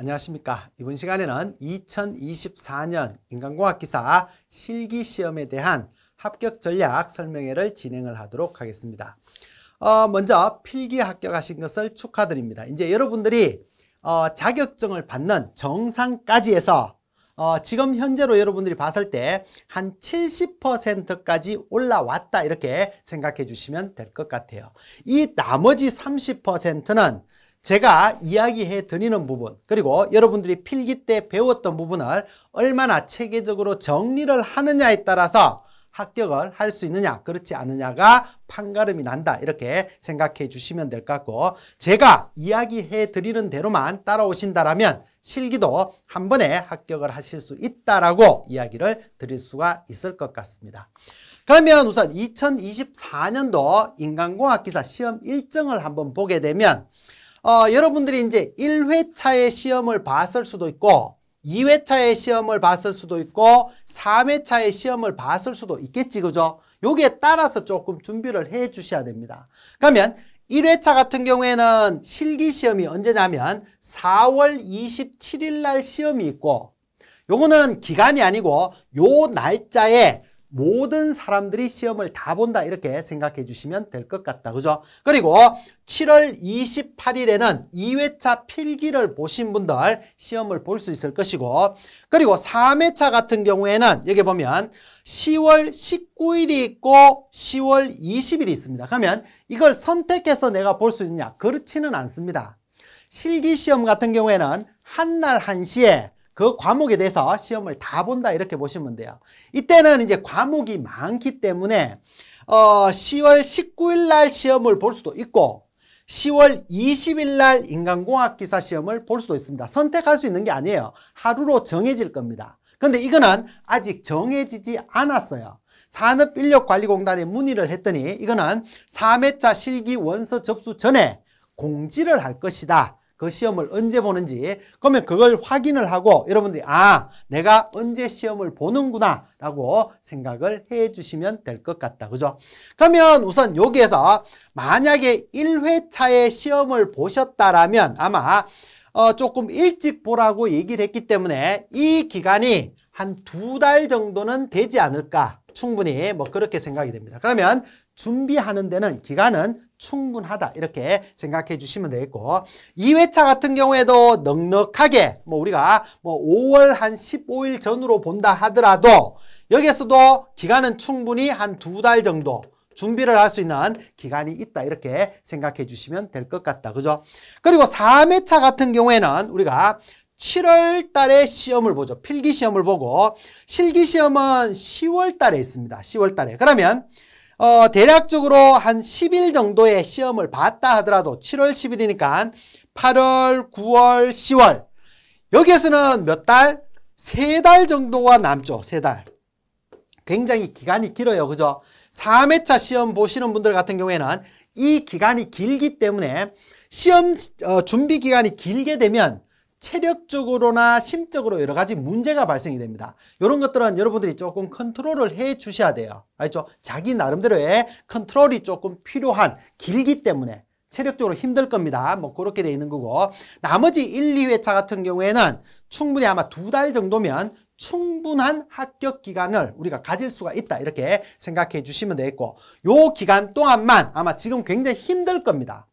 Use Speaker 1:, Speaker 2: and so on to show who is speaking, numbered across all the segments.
Speaker 1: 안녕하십니까. 이번 시간에는 2024년 인간공학 기사 실기시험에 대한 합격 전략 설명회를 진행을 하도록 하겠습니다. 어, 먼저 필기 합격하신 것을 축하드립니다. 이제 여러분들이 어, 자격증을 받는 정상까지 해서 어, 지금 현재로 여러분들이 봤을 때 한 70%까지 올라왔다 이렇게 생각해 주시면 될 것 같아요. 이 나머지 30%는 제가 이야기해 드리는 부분 그리고 여러분들이 필기 때 배웠던 부분을 얼마나 체계적으로 정리를 하느냐에 따라서 합격을 할 수 있느냐 그렇지 않느냐가 판가름이 난다 이렇게 생각해 주시면 될 것 같고 제가 이야기해 드리는 대로만 따라오신다면 실기도 한 번에 합격을 하실 수 있다라고 이야기를 드릴 수가 있을 것 같습니다. 그러면 우선 2024년도 인간공학 기사 시험 일정을 한번 보게 되면 어, 여러분들이 이제 1회차의 시험을 봤을 수도 있고 2회차의 시험을 봤을 수도 있고 3회차의 시험을 봤을 수도 있겠지 그죠? 여기에 따라서 조금 준비를 해 주셔야 됩니다. 그러면 1회차 같은 경우에는 실기시험이 언제냐면 4월 27일 날 시험이 있고 요거는 기간이 아니고 요 날짜에 모든 사람들이 시험을 다 본다 이렇게 생각해 주시면 될 것 같다. 그죠? 그리고 7월 28일에는 2회차 필기를 보신 분들 시험을 볼 수 있을 것이고 그리고 3회차 같은 경우에는 여기 보면 10월 19일이 있고 10월 20일이 있습니다. 그러면 이걸 선택해서 내가 볼 수 있냐? 그렇지는 않습니다. 실기시험 같은 경우에는 한 날 한시에 그 과목에 대해서 시험을 다 본다 이렇게 보시면 돼요. 이때는 이제 과목이 많기 때문에 어 10월 19일 날 시험을 볼 수도 있고 10월 20일 날 인간공학 기사 시험을 볼 수도 있습니다. 선택할 수 있는 게 아니에요. 하루로 정해질 겁니다. 근데 이거는 아직 정해지지 않았어요. 산업인력관리공단에 문의를 했더니 이거는 3회차 실기 원서 접수 전에 공지를 할 것이다. 그 시험을 언제 보는지 그러면 그걸 확인을 하고 여러분들이 아 내가 언제 시험을 보는구나 라고 생각을 해주시면 될 것 같다 그죠 그러면 우선 여기에서 만약에 1회차에 시험을 보셨다라면 아마 어, 조금 일찍 보라고 얘기를 했기 때문에 이 기간이 한 두 달 정도는 되지 않을까 충분히 뭐 그렇게 생각이 됩니다 그러면 준비하는 데는 기간은 충분하다 이렇게 생각해 주시면 되겠고 2회차 같은 경우에도 넉넉하게 뭐 우리가 뭐 5월 한 15일 전으로 본다 하더라도 여기에서도 기간은 충분히 한 두 달 정도 준비를 할 수 있는 기간이 있다 이렇게 생각해 주시면 될 것 같다 그죠 그리고 3회차 같은 경우에는 우리가 7월 달에 시험을 보죠 필기 시험을 보고 실기 시험은 10월 달에 있습니다 10월 달에 그러면 어, 대략적으로 한 10일 정도의 시험을 봤다 하더라도 7월 10일이니까 8월, 9월, 10월 여기에서는 몇 달? 세 달 정도가 남죠. 세 달. 굉장히 기간이 길어요. 그죠? 3회차 시험 보시는 분들 같은 경우에는 이 기간이 길기 때문에 시험 어, 준비 기간이 길게 되면 체력적으로나 심적으로 여러 가지 문제가 발생이 됩니다. 이런 것들은 여러분들이 조금 컨트롤을 해 주셔야 돼요. 알죠? 자기 나름대로의 컨트롤이 조금 필요한 길기 때문에 체력적으로 힘들 겁니다. 뭐 그렇게 돼 있는 거고 나머지 1, 2회차 같은 경우에는 충분히 아마 두 달 정도면 충분한 합격 기간을 우리가 가질 수가 있다 이렇게 생각해 주시면 되겠고 요 기간 동안만 아마 지금 굉장히 힘들 겁니다.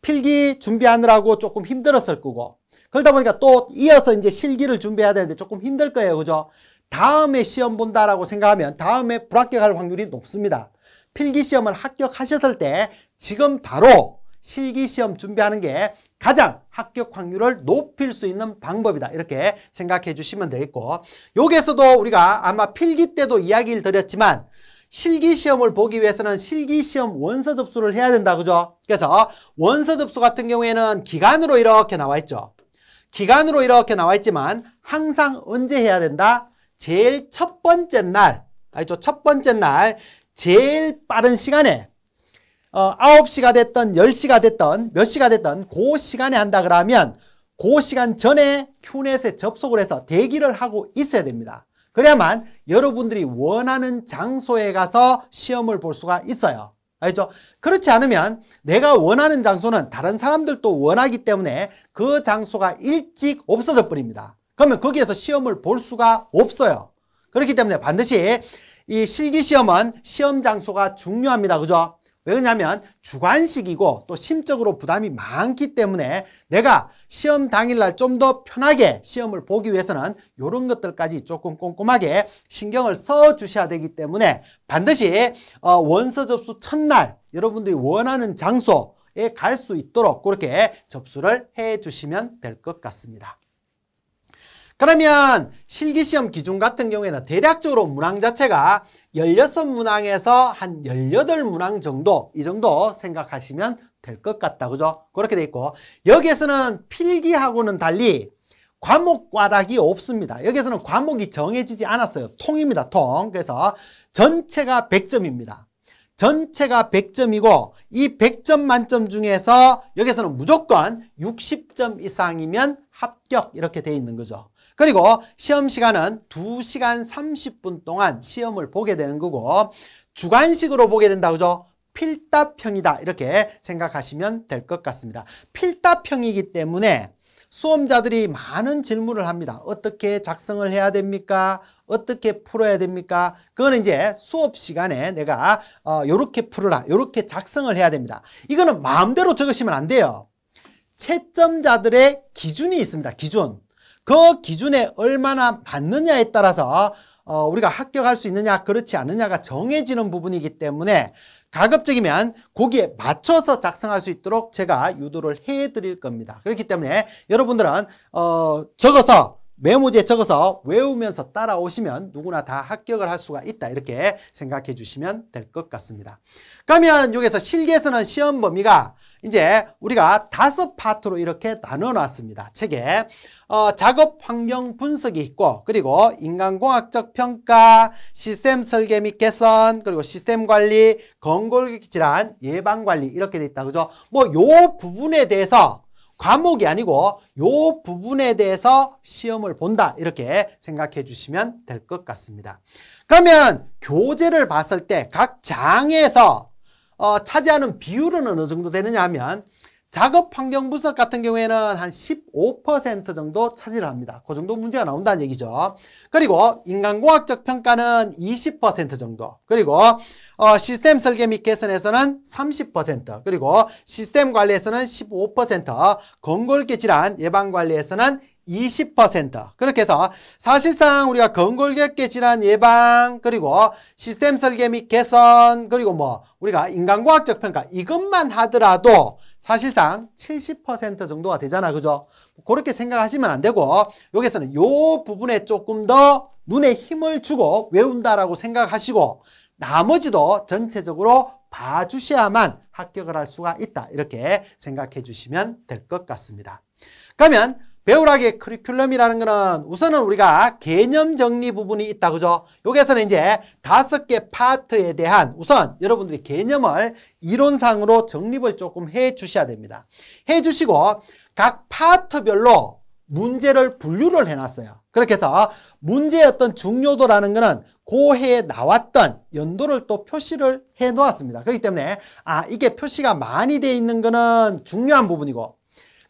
Speaker 1: 필기 준비하느라고 조금 힘들었을 거고 그러다 보니까 또 이어서 이제 실기를 준비해야 되는데 조금 힘들 거예요. 그죠? 다음에 시험 본다라고 생각하면 다음에 불합격할 확률이 높습니다. 필기시험을 합격하셨을 때 지금 바로 실기시험 준비하는 게 가장 합격 확률을 높일 수 있는 방법이다. 이렇게 생각해 주시면 되겠고 여기에서도 우리가 아마 필기 때도 이야기를 드렸지만 실기시험을 보기 위해서는 실기시험 원서 접수를 해야 된다. 그죠? 그래서 원서 접수 같은 경우에는 기간으로 이렇게 나와 있죠. 기간으로 이렇게 나와 있지만 항상 언제 해야 된다? 제일 첫 번째 날, 알죠? 첫 번째 날 제일 빠른 시간에 어, 9시가 됐던 10시가 됐던 몇 시가 됐던 그 시간에 한다 그러면 그 시간 전에 큐넷에 접속을 해서 대기를 하고 있어야 됩니다. 그래야만 여러분들이 원하는 장소에 가서 시험을 볼 수가 있어요. 알겠죠? 그렇지 않으면 내가 원하는 장소는 다른 사람들도 원하기 때문에 그 장소가 일찍 없어져 버립니다. 그러면 거기에서 시험을 볼 수가 없어요. 그렇기 때문에 반드시 이 실기시험은 시험 장소가 중요합니다. 그죠? 왜 그러냐면 주관식이고 또 심적으로 부담이 많기 때문에 내가 시험 당일날 좀 더 편하게 시험을 보기 위해서는 이런 것들까지 조금 꼼꼼하게 신경을 써 주셔야 되기 때문에 반드시 어, 원서 접수 첫날 여러분들이 원하는 장소에 갈 수 있도록 그렇게 접수를 해 주시면 될 것 같습니다. 그러면 실기시험 기준 같은 경우에는 대략적으로 문항 자체가 16문항에서 한 18문항 정도 이 정도 생각하시면 될 것 같다. 그죠? 그렇게 돼 있고 여기에서는 필기하고는 달리 과목 과락이 없습니다. 여기에서는 과목이 정해지지 않았어요. 통입니다. 통. 그래서 전체가 100점입니다. 전체가 100점이고 이 100점 만점 중에서 여기서는 무조건 60점 이상이면 합격 이렇게 돼 있는 거죠. 그리고 시험 시간은 두시간 삼십 분 동안 시험을 보게 되는 거고 주관식으로 보게 된다 그죠? 필답형이다 이렇게 생각하시면 될 것 같습니다. 필답형이기 때문에 수험자들이 많은 질문을 합니다. 어떻게 작성을 해야 됩니까? 어떻게 풀어야 됩니까? 그거는 이제 수업 시간에 내가 어, 요렇게 풀어라, 요렇게 작성을 해야 됩니다. 이거는 마음대로 적으시면 안 돼요. 채점자들의 기준이 있습니다. 기준. 그 기준에 얼마나 받느냐에 따라서 어, 우리가 합격할 수 있느냐 그렇지 않느냐가 정해지는 부분이기 때문에 가급적이면 거기에 맞춰서 작성할 수 있도록 제가 유도를 해드릴 겁니다. 그렇기 때문에 여러분들은 어, 적어서 메모지에 적어서 외우면서 따라오시면 누구나 다 합격을 할 수가 있다 이렇게 생각해 주시면 될 것 같습니다. 그러면 여기서 실기에서는 시험 범위가 이제 우리가 다섯 파트로 이렇게 나눠놨습니다. 책에 어, 작업 환경 분석이 있고 그리고 인간공학적 평가, 시스템 설계 및 개선, 그리고 시스템 관리, 건골 질환, 예방 관리 이렇게 돼 있다. 그죠? 뭐 요 부분에 대해서 과목이 아니고 요 부분에 대해서 시험을 본다 이렇게 생각해 주시면 될 것 같습니다. 그러면 교재를 봤을 때 각 장에서 어, 차지하는 비율은 어느 정도 되느냐 하면 작업 환경 분석 같은 경우에는 한 15% 정도 차지를 합니다. 그 정도 문제가 나온다는 얘기죠. 그리고 인간공학적 평가는 20% 정도. 그리고 어, 시스템 설계 및 개선에서는 30%, 그리고 시스템 관리에서는 15%, 건골계 질환 예방 관리에서는 20% 그렇게 해서 사실상 우리가 건골격계 질환 예방 그리고 시스템 설계 및 개선 그리고 뭐 우리가 인간과학적 평가 이것만 하더라도 사실상 70% 정도가 되잖아 그죠? 그렇게 생각하시면 안 되고 여기서는 요 부분에 조금 더 눈에 힘을 주고 외운다라고 생각하시고 나머지도 전체적으로 봐주셔야만 합격을 할 수가 있다 이렇게 생각해 주시면 될 것 같습니다 그러면 배우라기 커리큘럼이라는 거는 우선은 우리가 개념 정리 부분이 있다 그죠? 여기에서는 이제 다섯 개 파트에 대한 우선 여러분들이 개념을 이론상으로 정립을 조금 해 주셔야 됩니다. 해 주시고 각 파트별로 문제를 분류를 해놨어요. 그렇게 해서 문제의 어떤 중요도라는 거는 고해에 그 나왔던 연도를 또 표시를 해 놓았습니다. 그렇기 때문에 아 이게 표시가 많이 돼 있는 거는 중요한 부분이고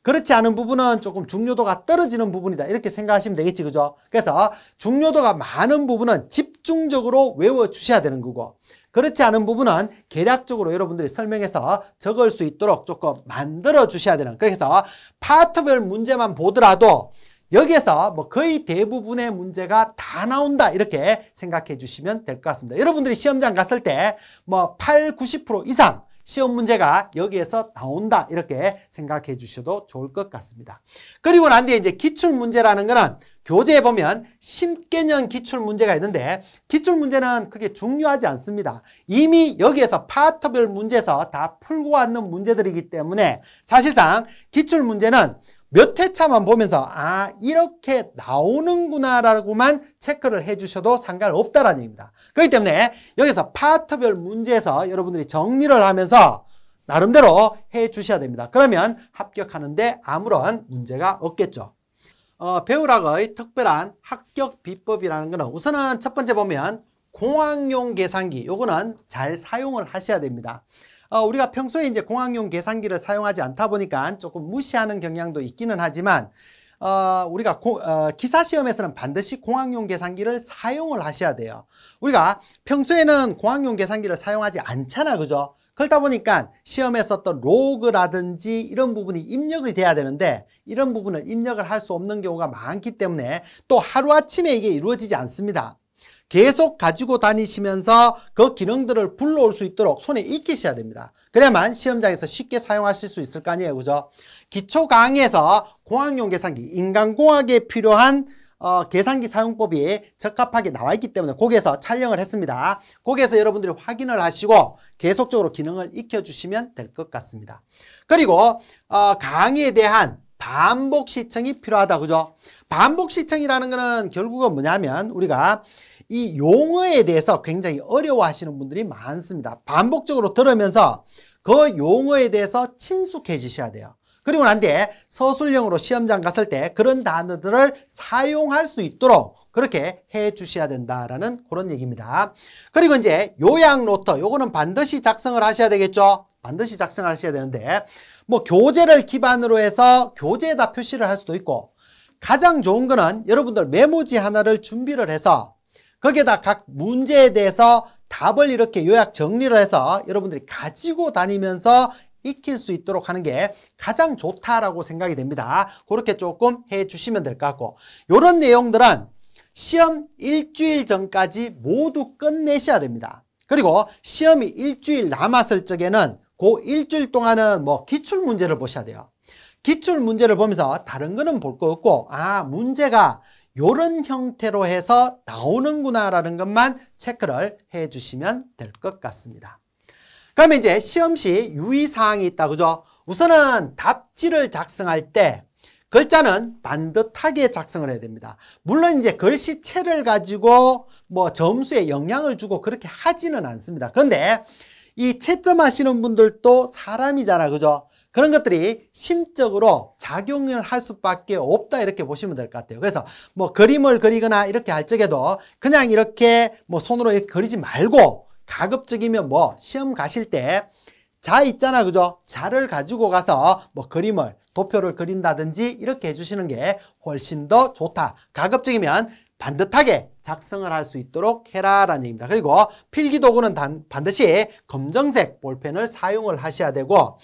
Speaker 1: 그렇지 않은 부분은 조금 중요도가 떨어지는 부분이다 이렇게 생각하시면 되겠지 그죠 그래서 중요도가 많은 부분은 집중적으로 외워 주셔야 되는 거고 그렇지 않은 부분은 계략적으로 여러분들이 설명해서 적을 수 있도록 조금 만들어 주셔야 되는 그래서 파트별 문제만 보더라도 여기에서 뭐 거의 대부분의 문제가 다 나온다 이렇게 생각해 주시면 될 것 같습니다 여러분들이 시험장 갔을 때 뭐 8, 90% 이상 시험 문제가 여기에서 나온다 이렇게 생각해 주셔도 좋을 것 같습니다. 그리고 난 뒤에 이제 기출 문제라는 거는 교재에 보면 10개년 기출 문제가 있는데 기출 문제는 크게 중요하지 않습니다. 이미 여기에서 파트별 문제에서 다 풀고 왔는 문제들이기 때문에 사실상 기출 문제는 몇 회차만 보면서 아 이렇게 나오는구나라고만 체크를 해주셔도 상관없다라는 얘기입니다. 그렇기 때문에 여기서 파트별 문제에서 여러분들이 정리를 하면서 나름대로 해주셔야 됩니다. 그러면 합격하는데 아무런 문제가 없겠죠. 어, 배우락의 특별한 합격 비법이라는 것은 우선은 첫 번째 보면 공학용 계산기 요거는 잘 사용을 하셔야 됩니다. 어, 우리가 평소에 이제 공학용 계산기를 사용하지 않다 보니까 조금 무시하는 경향도 있기는 하지만 어, 우리가 고, 어, 기사 시험에서는 반드시 공학용 계산기를 사용을 하셔야 돼요. 우리가 평소에는 공학용 계산기를 사용하지 않잖아, 그죠? 그렇다 보니까 시험에 썼던 로그라든지 이런 부분이 입력이 돼야 되는데 이런 부분을 입력을 할 수 없는 경우가 많기 때문에 또 하루아침에 이게 이루어지지 않습니다. 계속 가지고 다니시면서 그 기능들을 불러올 수 있도록 손에 익히셔야 됩니다. 그래야만 시험장에서 쉽게 사용하실 수 있을 거 아니에요. 그죠? 기초 강의에서 공학용 계산기, 인간공학에 필요한 어, 계산기 사용법이 적합하게 나와 있기 때문에 거기에서 촬영을 했습니다. 거기에서 여러분들이 확인을 하시고 계속적으로 기능을 익혀주시면 될 것 같습니다. 그리고 어, 강의에 대한 반복 시청이 필요하다. 그죠? 반복 시청이라는 거는 결국은 뭐냐면 우리가 이 용어에 대해서 굉장히 어려워하시는 분들이 많습니다. 반복적으로 들으면서 그 용어에 대해서 친숙해지셔야 돼요. 그리고 난 뒤에 서술형으로 시험장 갔을 때 그런 단어들을 사용할 수 있도록 그렇게 해 주셔야 된다라는 그런 얘기입니다. 그리고 이제 요양 노트 요거는 반드시 작성을 하셔야 되겠죠. 반드시 작성하셔야 을 되는데 뭐 교재를 기반으로 해서 교재에다 표시를 할 수도 있고 가장 좋은 거는 여러분들 메모지 하나를 준비를 해서 거기에다 각 문제에 대해서 답을 이렇게 요약 정리를 해서 여러분들이 가지고 다니면서 익힐 수 있도록 하는 게 가장 좋다라고 생각이 됩니다. 그렇게 조금 해주시면 될 것 같고 이런 내용들은 시험 일주일 전까지 모두 끝내셔야 됩니다. 그리고 시험이 일주일 남았을 적에는 그 일주일 동안은 뭐 기출 문제를 보셔야 돼요. 기출 문제를 보면서 다른 거는 볼 거 없고 아 문제가 이런 형태로 해서 나오는구나라는 것만 체크를 해주시면 될 것 같습니다. 그러면 이제 시험 시 유의사항이 있다 그죠? 우선은 답지를 작성할 때 글자는 반듯하게 작성을 해야 됩니다. 물론 이제 글씨체를 가지고 뭐 점수에 영향을 주고 그렇게 하지는 않습니다. 그런데 이 채점하시는 분들도 사람이잖아, 그죠? 그런 것들이 심적으로 작용을 할 수밖에 없다 이렇게 보시면 될 것 같아요. 그래서 뭐 그림을 그리거나 이렇게 할 적에도 그냥 이렇게 뭐 손으로 이렇게 그리지 말고 가급적이면 뭐 시험 가실 때 자 있잖아 그죠? 자를 가지고 가서 뭐 그림을 도표를 그린다든지 이렇게 해주시는 게 훨씬 더 좋다. 가급적이면 반듯하게 작성을 할 수 있도록 해라라는 얘기입니다. 그리고 필기 도구는 단, 반드시 검정색 볼펜을 사용을 하셔야 되고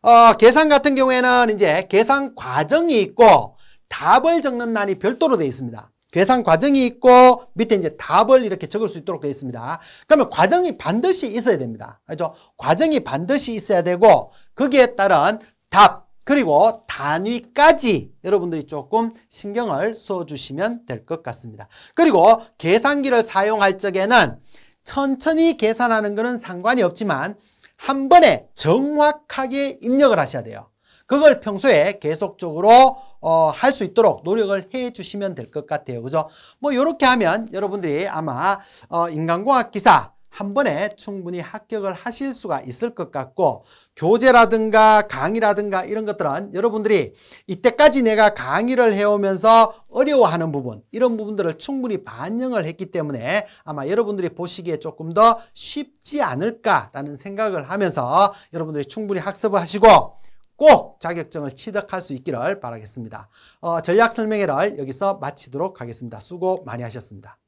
Speaker 1: 어, 계산 같은 경우에는 이제 계산 과정이 있고 답을 적는 난이 별도로 되어 있습니다. 계산 과정이 있고 밑에 이제 답을 이렇게 적을 수 있도록 되어 있습니다. 그러면 과정이 반드시 있어야 됩니다. 그죠? 과정이 반드시 있어야 되고 거기에 따른 답 그리고 단위까지 여러분들이 조금 신경을 써주시면 될 것 같습니다. 그리고 계산기를 사용할 적에는 천천히 계산하는 것은 상관이 없지만 한 번에 정확하게 입력을 하셔야 돼요. 그걸 평소에 계속적으로 어, 할 수 있도록 노력을 해 주시면 될 것 같아요. 그죠? 뭐 이렇게 하면 여러분들이 아마 어, 인간공학 기사 한 번에 충분히 합격을 하실 수가 있을 것 같고 교재라든가 강의라든가 이런 것들은 여러분들이 이때까지 내가 강의를 해오면서 어려워하는 부분 이런 부분들을 충분히 반영을 했기 때문에 아마 여러분들이 보시기에 조금 더 쉽지 않을까라는 생각을 하면서 여러분들이 충분히 학습을 하시고 꼭 자격증을 취득할 수 있기를 바라겠습니다. 어, 전략 설명회를 여기서 마치도록 하겠습니다. 수고 많이 하셨습니다.